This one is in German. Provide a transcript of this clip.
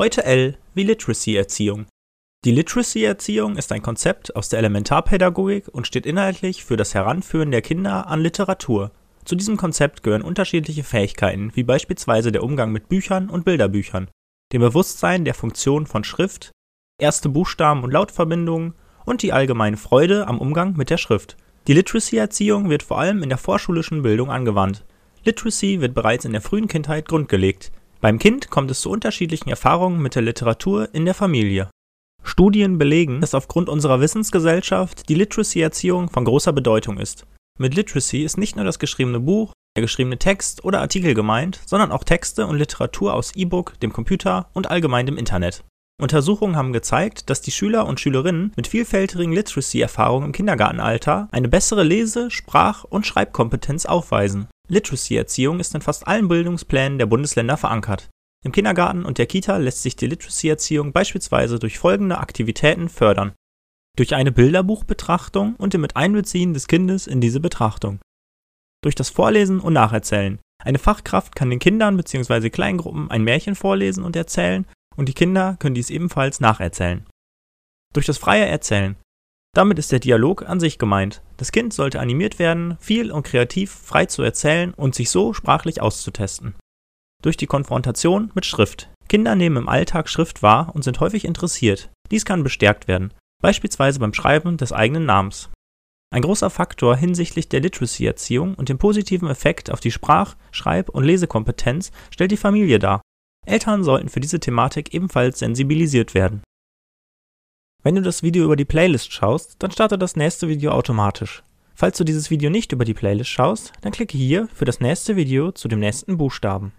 Heute L wie Literacy-Erziehung. Die Literacy-Erziehung ist ein Konzept aus der Elementarpädagogik und steht inhaltlich für das Heranführen der Kinder an Literatur. Zu diesem Konzept gehören unterschiedliche Fähigkeiten, wie beispielsweise der Umgang mit Büchern und Bilderbüchern, dem Bewusstsein der Funktion von Schrift, erste Buchstaben und Lautverbindungen und die allgemeine Freude am Umgang mit der Schrift. Die Literacy-Erziehung wird vor allem in der vorschulischen Bildung angewandt. Literacy wird bereits in der frühen Kindheit grundgelegt. Beim Kind kommt es zu unterschiedlichen Erfahrungen mit der Literatur in der Familie. Studien belegen, dass aufgrund unserer Wissensgesellschaft die Literacy-Erziehung von großer Bedeutung ist. Mit Literacy ist nicht nur das geschriebene Buch, der geschriebene Text oder Artikel gemeint, sondern auch Texte und Literatur aus E-Book, dem Computer und allgemein dem Internet. Untersuchungen haben gezeigt, dass die Schüler und Schülerinnen mit vielfältigen Literacy-Erfahrungen im Kindergartenalter eine bessere Lese-, Sprach- und Schreibkompetenz aufweisen Literacy-Erziehung ist in fast allen Bildungsplänen der Bundesländer verankert. Im Kindergarten und der Kita lässt sich die Literacy-Erziehung beispielsweise durch folgende Aktivitäten fördern. Durch eine Bilderbuchbetrachtung und dem Miteinbeziehen des Kindes in diese Betrachtung. Durch das Vorlesen und Nacherzählen. Eine Fachkraft kann den Kindern bzw. Kleingruppen ein Märchen vorlesen und erzählen und die Kinder können dies ebenfalls nacherzählen. Durch das freie Erzählen. Damit ist der Dialog an sich gemeint. Das Kind sollte animiert werden, viel und kreativ frei zu erzählen und sich so sprachlich auszutesten. Durch die Konfrontation mit Schrift. Kinder nehmen im Alltag Schrift wahr und sind häufig interessiert. Dies kann bestärkt werden, beispielsweise beim Schreiben des eigenen Namens. Ein großer Faktor hinsichtlich der Literacy-Erziehung und dem positiven Effekt auf die Sprach-, Schreib- und Lesekompetenz stellt die Familie dar. Eltern sollten für diese Thematik ebenfalls sensibilisiert werden wenn du das Video über die Playlist schaust, dann startet das nächste Video automatisch. Falls du dieses Video nicht über die Playlist schaust, dann klicke hier für das nächste Video zu dem nächsten Buchstaben